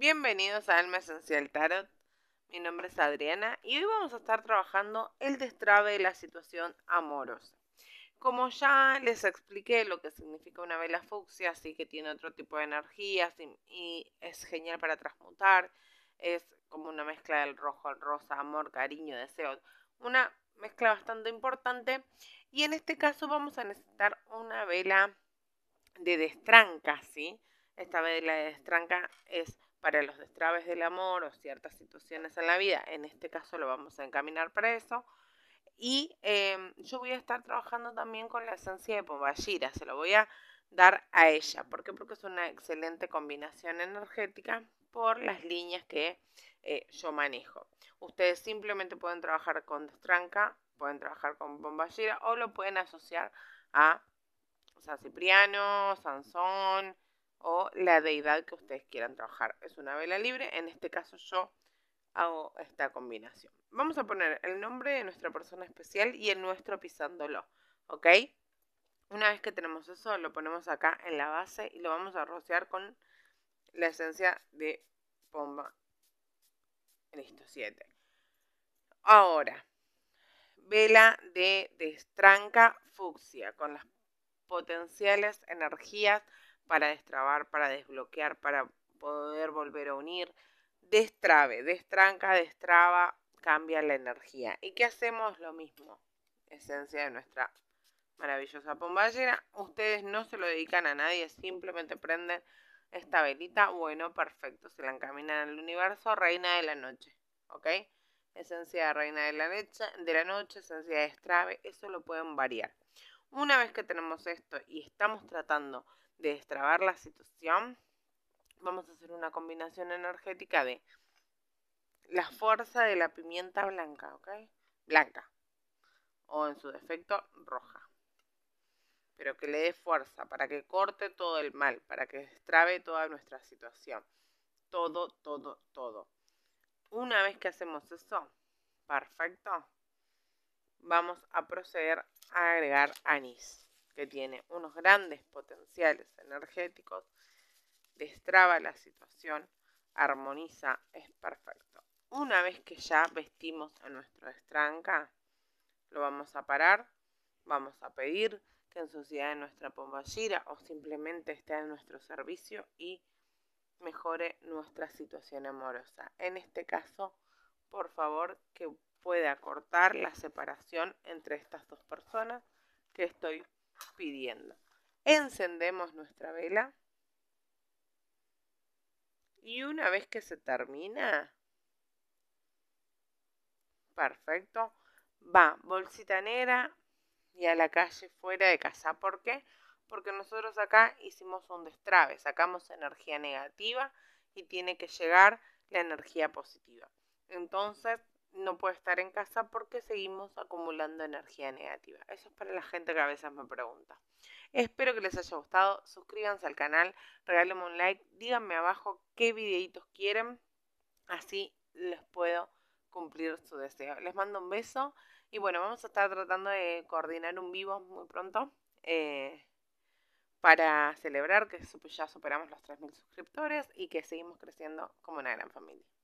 Bienvenidos a Alma Esencial Tarot. Mi nombre es Adriana y hoy vamos a estar trabajando el destrabe de la situación amorosa. Como ya les expliqué lo que significa una vela fucsia, así que tiene otro tipo de energías y, es genial para transmutar. Es como una mezcla del rojo al rosa, amor, cariño, deseo. Una mezcla bastante importante. Y en este caso vamos a necesitar una vela de destranca, ¿sí? Esta vela de destranca es para los destraves del amor o ciertas situaciones en la vida. En este caso lo vamos a encaminar para eso. Y em, yo voy a estar trabajando también con la esencia de Bombayira. se lo voy a dar a ella. ¿Por qué? Porque es una excelente combinación energética por las líneas que eh, yo manejo. Ustedes simplemente pueden trabajar con destranca, pueden trabajar con Bombayira, o lo pueden asociar a San Cipriano, Sansón, o la deidad que ustedes quieran trabajar. Es una vela libre, en este caso yo hago esta combinación. Vamos a poner el nombre de nuestra persona especial y el nuestro pisándolo, ¿ok? Una vez que tenemos eso, lo ponemos acá en la base y lo vamos a rociar con la esencia de pomba. Listo, 7. Ahora, vela de destranca fucsia, con las potenciales energías para destrabar, para desbloquear, para poder volver a unir. Destrabe, destranca, destraba, cambia la energía. ¿Y qué hacemos? Lo mismo. Esencia de nuestra maravillosa pomballera. Ustedes no se lo dedican a nadie, simplemente prenden esta velita. Bueno, perfecto. Se la encaminan al universo, reina de la noche. ¿Ok? Esencia de reina de la, noche, de la noche, esencia de estrave. Eso lo pueden variar. Una vez que tenemos esto y estamos tratando de destrabar la situación, vamos a hacer una combinación energética de la fuerza de la pimienta blanca, ¿ok? Blanca. O en su defecto, roja. Pero que le dé fuerza para que corte todo el mal, para que destrabe toda nuestra situación. Todo, todo, todo. Una vez que hacemos eso, perfecto, vamos a proceder a agregar anís, que tiene unos grandes potenciales energéticos, destraba la situación, armoniza, es perfecto. Una vez que ya vestimos a nuestro estranca, lo vamos a parar, vamos a pedir que en sociedad de nuestra gira o simplemente esté en nuestro servicio y mejore nuestra situación amorosa. En este caso, por favor, que puede acortar la separación entre estas dos personas que estoy pidiendo. Encendemos nuestra vela y una vez que se termina, perfecto, va bolsita negra y a la calle fuera de casa. ¿Por qué? Porque nosotros acá hicimos un destrabe, sacamos energía negativa y tiene que llegar la energía positiva. Entonces, no puede estar en casa porque seguimos acumulando energía negativa. Eso es para la gente que a veces me pregunta. Espero que les haya gustado. Suscríbanse al canal, regálenme un like, díganme abajo qué videitos quieren. Así les puedo cumplir su deseo. Les mando un beso y bueno, vamos a estar tratando de coordinar un vivo muy pronto. Eh, para celebrar que ya superamos los 3.000 suscriptores y que seguimos creciendo como una gran familia.